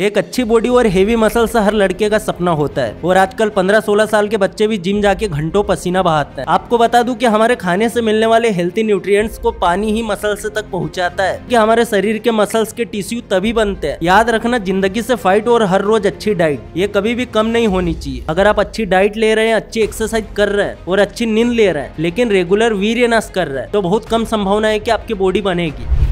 एक अच्छी बॉडी और हेवी मसल्स हर लड़के का सपना होता है और आजकल 15-16 साल के बच्चे भी जिम जाके घंटों पसीना बहाते हैं आपको बता दूं कि हमारे खाने से मिलने वाले हेल्थी न्यूट्रिएंट्स को पानी ही मसल्स तक पहुंचाता है कि हमारे शरीर के मसल्स के टिश्यू तभी बनते हैं याद रखना जिंदगी से फाइट और हर रोज अच्छी डाइट ये कभी भी कम नहीं होनी चाहिए अगर आप अच्छी डाइट ले रहे हैं अच्छी एक्सरसाइज कर रहे हैं और अच्छी नींद ले रहे हैं लेकिन रेगुलर वीर नष्ट कर रहे हैं तो बहुत कम संभावना है की आपकी बॉडी बनेगी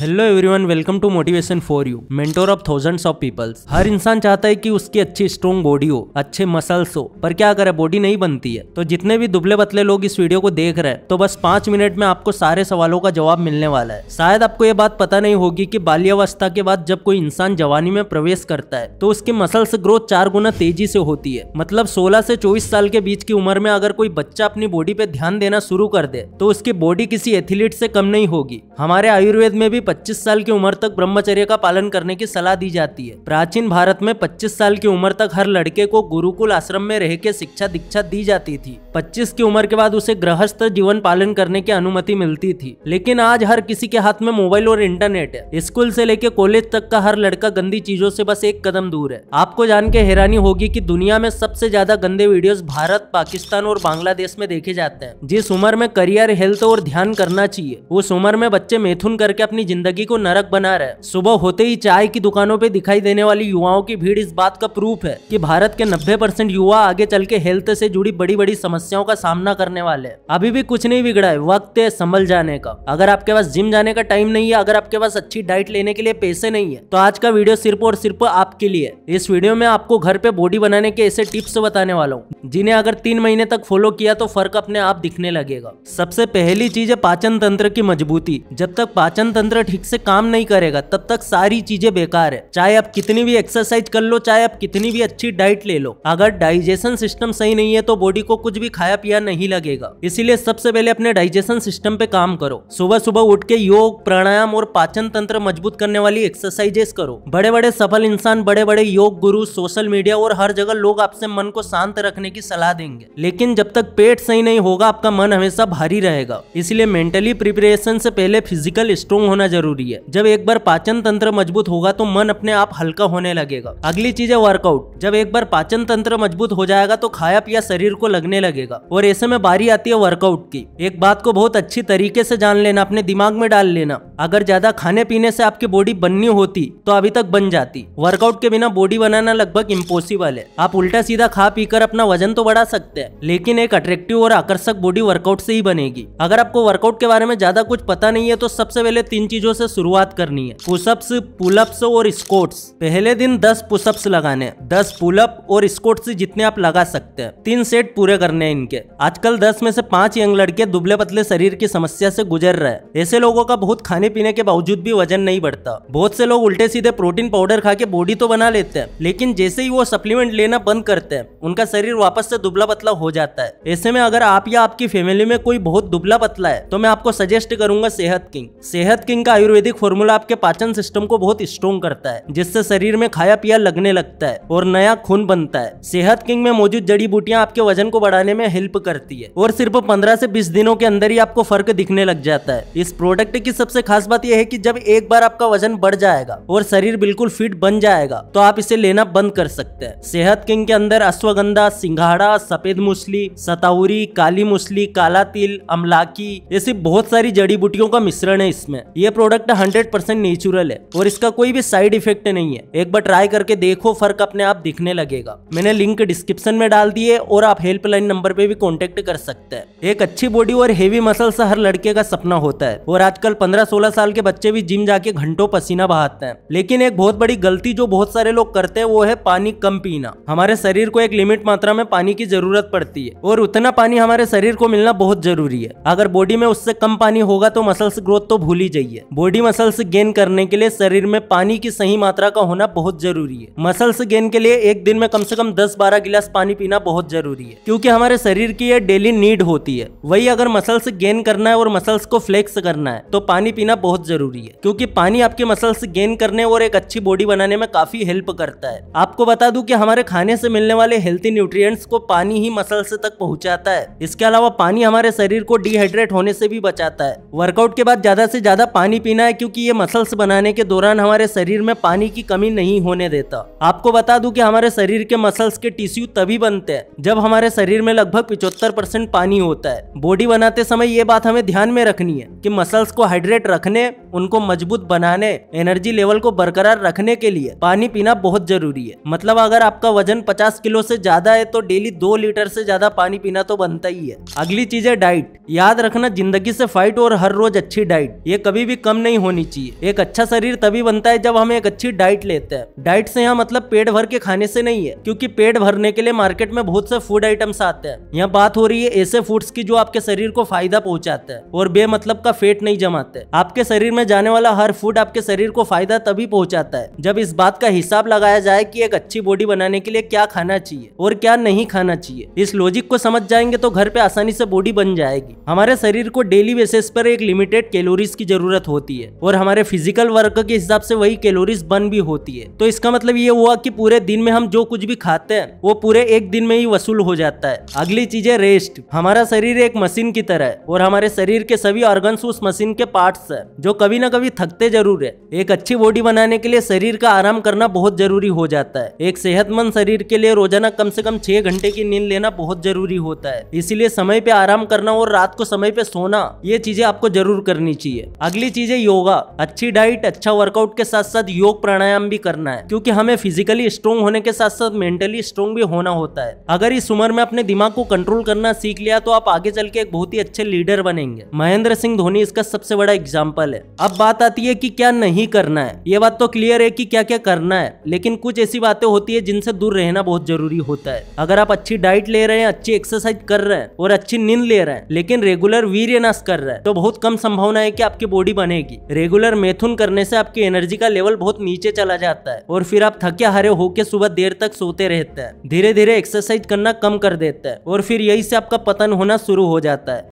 hello everyone welcome to motivation for you mentor of thousands of peoples हर इंसान चाहता है कि उसकी अच्छी स्ट्रॉन्ग बॉडी हो अच्छे मसल्स हो पर क्या करे बॉडी नहीं बनती है तो जितने भी दुबले पतले लोग इस वीडियो को देख रहे हैं तो बस पांच मिनट में आपको सारे सवालों का जवाब मिलने वाला है शायद आपको ये बात पता नहीं होगी की बाल्यावस्था के बाद जब कोई इंसान जवानी में प्रवेश करता है तो उसकी मसल्स ग्रोथ चार गुना तेजी से होती है मतलब सोलह से चौबीस साल के बीच की उम्र में अगर कोई बच्चा अपनी बॉडी पे ध्यान देना शुरू कर दे तो उसकी बॉडी किसी एथलीट से कम नहीं होगी हमारे आयुर्वेद में भी 25 साल की उम्र तक ब्रह्मचर्य का पालन करने की सलाह दी जाती है प्राचीन भारत में 25 साल की उम्र तक हर लड़के को गुरुकुल आश्रम में रह के शिक्षा दीक्षा दी जाती थी 25 की उम्र के बाद उसे गृहस्थ जीवन पालन करने की अनुमति मिलती थी लेकिन आज हर किसी के हाथ में मोबाइल और इंटरनेट है स्कूल से लेके कॉलेज तक का हर लड़का गंदी चीजों से बस एक कदम दूर है आपको जान के हैरानी होगी की दुनिया में सबसे ज्यादा गंदे वीडियो भारत पाकिस्तान और बांग्लादेश में देखे जाते हैं जिस उम्र में करियर हेल्थ और ध्यान करना चाहिए उस उम्र में बच्चे मैथुन करके अपनी जिंदगी को नरक बना रहे सुबह होते ही चाय की दुकानों पे दिखाई देने वाली युवाओं की भीड़ इस बात का प्रूफ है कि भारत के 90 परसेंट युवा आगे चल के हेल्थ से जुड़ी बड़ी बड़ी समस्याओं का सामना करने वाले हैं अभी भी कुछ नहीं बिगड़ा है वक्त है संभल जाने का अगर आपके पास जिम जाने का टाइम नहीं है अगर आपके पास अच्छी डाइट लेने के लिए पैसे नहीं है तो आज का वीडियो सिर्फ और सिर्फ आपके लिए इस वीडियो में आपको घर पे बॉडी बनाने के ऐसे टिप्स बताने वाला हूँ जिन्हें अगर तीन महीने तक फॉलो किया तो फर्क अपने आप दिखने लगेगा सबसे पहली चीज है पाचन तंत्र की मजबूती जब तक पाचन तंत्र ठीक से काम नहीं करेगा तब तक सारी चीजें बेकार है चाहे आप कितनी भी एक्सरसाइज कर लो चाहे आप कितनी भी अच्छी डाइट ले लो अगर डाइजेशन सिस्टम सही नहीं है तो बॉडी को कुछ भी खाया पिया नहीं लगेगा इसीलिए सबसे पहले अपने डाइजेशन सिस्टम पे काम करो सुबह सुबह उठ के योग प्राणायाम और पाचन तंत्र मजबूत करने वाली एक्सरसाइजेस करो बड़े बड़े सफल इंसान बड़े बड़े योग गुरु सोशल मीडिया और हर जगह लोग आपसे मन को शांत रखने की सलाह देंगे लेकिन जब तक पेट सही नहीं होगा आपका मन हमेशा भारी रहेगा इसलिए मेंटली प्रिपरेशन से पहले फिजिकल स्ट्रोंग होना जरूरी जरूरी है जब एक बार पाचन तंत्र मजबूत होगा तो मन अपने आप हल्का होने लगेगा अगली चीज है वर्कआउट जब एक बार पाचन तंत्र मजबूत हो जाएगा तो खाया पिया शरीर को लगने लगेगा और ऐसे में बारी आती है वर्कआउट की एक बात को बहुत अच्छी तरीके से जान लेना अपने दिमाग में डाल लेना अगर ज्यादा खाने पीने से आपकी बॉडी बननी होती तो अभी तक बन जाती वर्कआउट के बिना बॉडी बनाना लगभग इम्पोसिबल है आप उल्टा सीधा खा पीकर अपना वजन तो बढ़ा सकते हैं लेकिन एक अट्रैक्टिव और आकर्षक बॉडी वर्कआउट से ही बनेगी अगर आपको वर्कआउट के बारे में ज्यादा कुछ पता नहीं है तो सबसे पहले तीन चीजों चीजों से शुरुआत करनी है पुशअप्स पुलअप्स और स्कोट्स पहले दिन दस पुशअप्स लगाने दस पुलअप और स्कोर्ट्स जितने आप लगा सकते हैं तीन सेट पूरे करने हैं इनके आजकल दस में से पांच यंग लड़के दुबले पतले शरीर की समस्या से गुजर रहे हैं ऐसे लोगों का बहुत खाने पीने के बावजूद भी वजन नहीं बढ़ता बहुत से लोग उल्टे सीधे प्रोटीन पाउडर खा के बॉडी तो बना लेते हैं लेकिन जैसे ही वो सप्लीमेंट लेना बंद करते हैं उनका शरीर वापस से दुबला पतला हो जाता है ऐसे में अगर आप या आपकी फैमिली में कोई बहुत दुबला पतला है तो मैं आपको सजेस्ट करूंगा सेहत किंग सेहत किंग का आयुर्वेदिक फॉर्मूला आपके पाचन सिस्टम को बहुत स्ट्रॉन्ग करता है जिससे शरीर में खाया पिया लगने लगता है और नया खून बनता है सेहत किंग में मौजूद जड़ी बूटियां आपके वजन को बढ़ाने में हेल्प करती है और सिर्फ पंद्रह से बीस दिनों के अंदर ही आपको फर्क दिखने लग जाता है इस प्रोडक्ट की सबसे खास बात यह है की जब एक बार आपका वजन बढ़ जाएगा और शरीर बिल्कुल फिट बन जाएगा तो आप इसे लेना बंद कर सकते हैं सेहत किंग के अंदर अश्वगंधा सिंघाड़ा सफेद मूसली सतावरी काली मूसली काला तिल अमलाकी ऐसी बहुत सारी जड़ी बूटियों का मिश्रण है इसमें यह प्रोडक्ट 100% नेचुरल है और इसका कोई भी साइड इफेक्ट नहीं है एक बार ट्राई करके देखो फर्क अपने आप दिखने लगेगा मैंने लिंक डिस्क्रिप्शन में डाल दिए और आप हेल्पलाइन नंबर पे भी कॉन्टेक्ट कर सकते हैं एक अच्छी बॉडी और हेवी मसल से हर लड़के का सपना होता है और आजकल पंद्रह सोलह साल के बच्चे भी जिम जाके घंटों पसीना बहाते हैं लेकिन एक बहुत बड़ी गलती जो बहुत सारे लोग करते हैं वो है पानी कम पीना हमारे शरीर को एक लिमिट मात्रा में पानी की जरूरत पड़ती है और उतना पानी हमारे शरीर को मिलना बहुत जरूरी है अगर बॉडी में उससे कम पानी होगा तो मसल्स ग्रोथ तो भूल ही जाइए बॉडी मसल्स गेन करने के लिए शरीर में पानी की सही मात्रा का होना बहुत जरूरी है मसल्स गेन के लिए एक दिन में कम से कम 10-12 गिलास पानी पीना बहुत जरूरी है क्योंकि हमारे शरीर की यह डेली नीड होती है वही अगर मसल्स गेन करना है और मसल्स को फ्लेक्स करना है तो पानी पीना बहुत जरूरी है क्योंकि पानी आपके मसल्स गेन करने और एक अच्छी बॉडी बनाने में काफी हेल्प करता है आपको बता दू की हमारे खाने से मिलने वाले हेल्थी न्यूट्रिय को पानी ही मसल्स तक पहुँचाता है इसके अलावा पानी हमारे शरीर को डिहाइड्रेट होने से भी बचाता है वर्कआउट के बाद ज्यादा से ज्यादा पानी पानी पीना है क्योंकि ये मसल्स बनाने के दौरान हमारे शरीर में पानी की कमी नहीं होने देता आपको बता दूं कि हमारे शरीर के मसल्स के टिश्यू तभी बनते हैं जब हमारे शरीर में लगभग पिछहत्तर परसेंट पानी होता है बॉडी बनाते समय ये बात हमें ध्यान में रखनी है कि मसल्स को हाइड्रेट रखने उनको मजबूत बनाने एनर्जी लेवल को बरकरार रखने के लिए पानी पीना बहुत जरूरी है मतलब अगर आपका वजन पचास किलो से ज्यादा है तो डेली दो लीटर से ज्यादा पानी पीना तो बनता ही है अगली चीज है डाइट याद रखना जिंदगी से फाइट और हर रोज अच्छी डाइट ये कभी भी कम नहीं होनी चाहिए एक अच्छा शरीर तभी बनता है जब हम एक अच्छी डाइट लेते हैं डाइट से यहाँ मतलब पेट भर के खाने से नहीं है क्योंकि पेट भरने के लिए मार्केट में बहुत से फूड आइटम्स आते हैं यहाँ बात हो रही है ऐसे फूड्स की जो आपके शरीर को फायदा पहुंचाते हैं और बेमतलब का फेट नहीं जमाते आपके शरीर में जाने वाला हर फूड आपके शरीर को फायदा तभी पहुंचाता है जब इस बात का हिसाब लगाया जाए कि एक अच्छी बॉडी बनाने के लिए क्या खाना चाहिए और क्या नहीं खाना चाहिए इस लॉजिक को समझ जाएंगे तो घर पे आसानी से बॉडी बन जाएगी हमारे शरीर को डेली बेसिस पर एक लिमिटेड कैलोरीज की जरूरत हो होती है और हमारे फिजिकल वर्क के हिसाब से वही कैलोरीज बर्न भी होती है तो इसका मतलब ये हुआ कि पूरे दिन में हम जो कुछ भी खाते हैं वो पूरे एक दिन में ही वसूल हो जाता है अगली चीज है रेस्ट हमारा शरीर एक मशीन की तरह है और हमारे शरीर के सभी ऑर्गन उस मशीन के पार्ट है जो कभी ना कभी थकते जरूर है एक अच्छी बॉडी बनाने के लिए शरीर का आराम करना बहुत जरूरी हो जाता है एक सेहतमंद शरीर के लिए रोजाना कम से कम छह घंटे की नींद लेना बहुत जरूरी होता है इसीलिए समय पे आराम करना और रात को समय पे सोना ये चीजें आपको जरूर करनी चाहिए अगली चीज चीज है योगा अच्छी डाइट अच्छा वर्कआउट के साथ साथ योग प्राणायाम भी करना है क्योंकि हमें फिजिकली स्ट्रोंग होने के साथ साथ मेंटली स्ट्रोंग भी होना होता है अगर इस उम्र में अपने दिमाग को कंट्रोल करना सीख लिया तो आप आगे चल के एक बहुत ही अच्छे लीडर बनेंगे महेंद्र सिंह धोनी इसका सबसे बड़ा एग्जाम्पल है अब बात आती है की क्या नहीं करना है ये बात तो क्लियर है की क्या क्या करना है लेकिन कुछ ऐसी बातें होती है जिनसे दूर रहना बहुत जरूरी होता है अगर आप अच्छी डाइट ले रहे हैं अच्छी एक्सरसाइज कर रहे हैं और अच्छी नींद ले रहे हैं लेकिन रेगुलर नाश कर रहे हैं तो बहुत कम संभावना है की आपकी बॉडी बने की रेगुलर मैथुन करने से आपकी एनर्जी का लेवल बहुत नीचे चला जाता है और फिर आप थके हारे होके सुबह देर तक सोते रहते हैं धीरे धीरे एक्सरसाइज करना कम कर देता है और फिर यही से आपका पतन होना शुरू हो जाता है